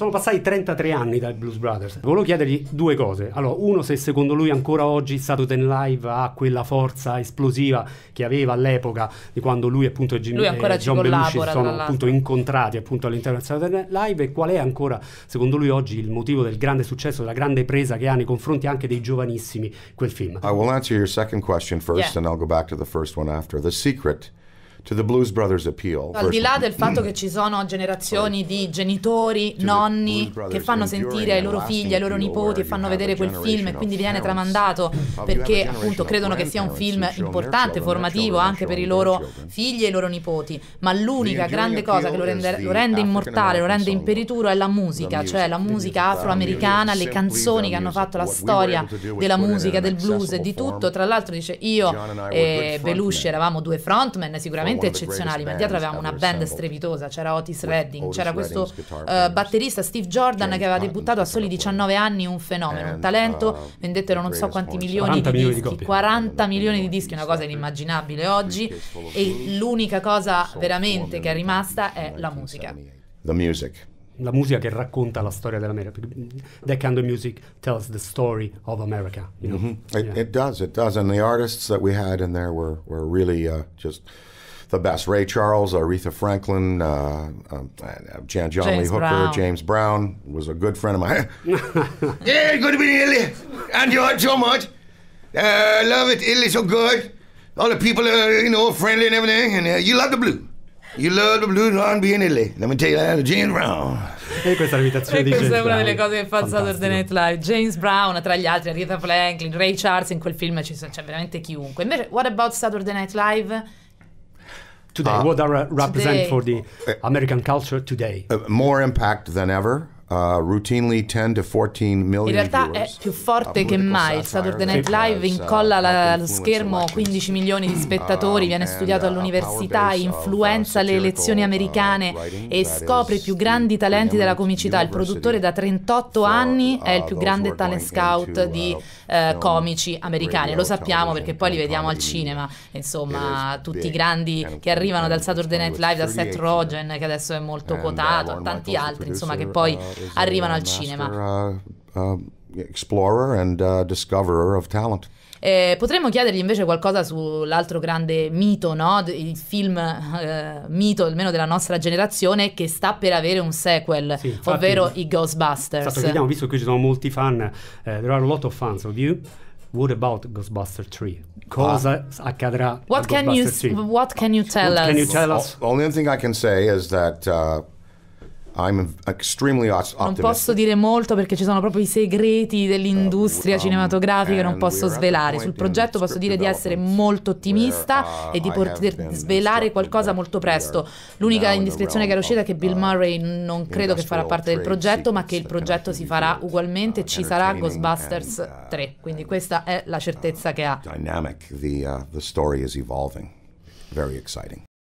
Sono passati 33 anni dai Blues Brothers. Volevo chiedergli due cose. Allora, uno, se secondo lui ancora oggi Saturday Night Live ha quella forza esplosiva che aveva all'epoca di quando lui appunto e Jim, e eh, John Belushi si sono appunto incontrati appunto all'interno del Saturday Night Live e qual è ancora secondo lui oggi il motivo del grande successo, della grande presa che ha nei confronti anche dei giovanissimi quel film. I will answer your second question first yeah. and I'll go back to the first one after. The secret to the Blues Brothers appeal. Al di là del fatto che ci sono generazioni di genitori, nonni che fanno sentire ai loro figli, ai loro nipoti e fanno vedere quel film e quindi viene tramandato perché appunto credono che sia un film importante, formativo anche per i loro figli e i loro nipoti, ma l'unica grande cosa che lo rende, lo rende immortale, lo rende imperituro è la musica, cioè la musica afroamericana, le canzoni che hanno fatto la storia della musica, del blues e di tutto. Tra l'altro dice io e eh, Belushi eravamo due frontman sicuramente veramente eccezionali, ma dietro avevamo una band strepitosa, c'era Otis Redding, c'era questo uh, batterista Steve Jordan che aveva debuttato a soli 19 anni, un fenomeno, un talento, uh, vendettero non so quanti milioni di dischi, 40 milioni di dischi, una cosa inimmaginabile oggi e l'unica cosa veramente che è rimasta è la musica. la musica che racconta la storia dell'America. That kind of music tells the story of America. You know? mm-hmm. it, yeah. it does, it does. And the artists that we had in there were, were really uh, just. the best. Ray Charles, Aretha Franklin, uh, um, Jan John James Lee Hooker, Brown. James Brown was a good friend of mine. yeah, good to be in Italy. I enjoy it so much. Uh, I uh, love it. Italy's so good. All the people are, you know, friendly and everything. And uh, you love the blue. You love the blue. R&B in Italy. Let me tell you that, James Brown. E questa è l'imitazione di James Brown. Questa è una delle cose che fa Saturday Night Live. James Brown, tra gli altri, Aretha Franklin, Ray Charles, in quel film c'è veramente chiunque. Invece, what about Saturday Night Live? today? Uh, what are represent today. for the oh. American culture today? Uh, more impact than ever. Uh, routinely 10 to 14 million in realtà viewers. è più forte uh, che mai. Il Saturday Night Live incolla uh, la, allo schermo 15 milioni di uh, spettatori, viene studiato uh, all'università, influenza le elezioni americane e scopre i più grandi talenti della comicità. Il produttore da 38 anni è il più grande talent scout di uh, eh, comici americani. Lo sappiamo perché poi li vediamo al cinema. Insomma, tutti i grandi che arrivano dal Saturday Night Live, da Seth Rogen, che adesso è molto quotato, a tanti altri, insomma, che poi arrivano al cinema. Uh, uh, explorer and uh, discoverer of talent. Eh, potremmo chiedergli invece qualcosa sull'altro grande mito, no? il film eh, mito almeno della nostra generazione che sta per avere un sequel, sì, infatti, ovvero i Ghostbusters. Esatto, chiediamo, visto che qui ci sono molti fan, eh, there are a lot of fans of you. What about Ghostbusters 3? Cosa ah. accadrà what a can Ghostbusters you, 3? What can you tell what us? Can you tell us? O- only thing I can say is that uh, non posso dire molto perché ci sono proprio i segreti dell'industria um, cinematografica che non posso svelare. Sul progetto posso dire di essere molto ottimista e di poter svelare qualcosa molto presto. L'unica indiscrezione che era uscita è che Bill uh, Murray non credo che farà parte del progetto, ma che il progetto si farà ugualmente, uh, ci sarà Ghostbusters 3. Uh, Quindi questa è la certezza che ha. Dynamic, the, uh, the story is evolving. Very exciting.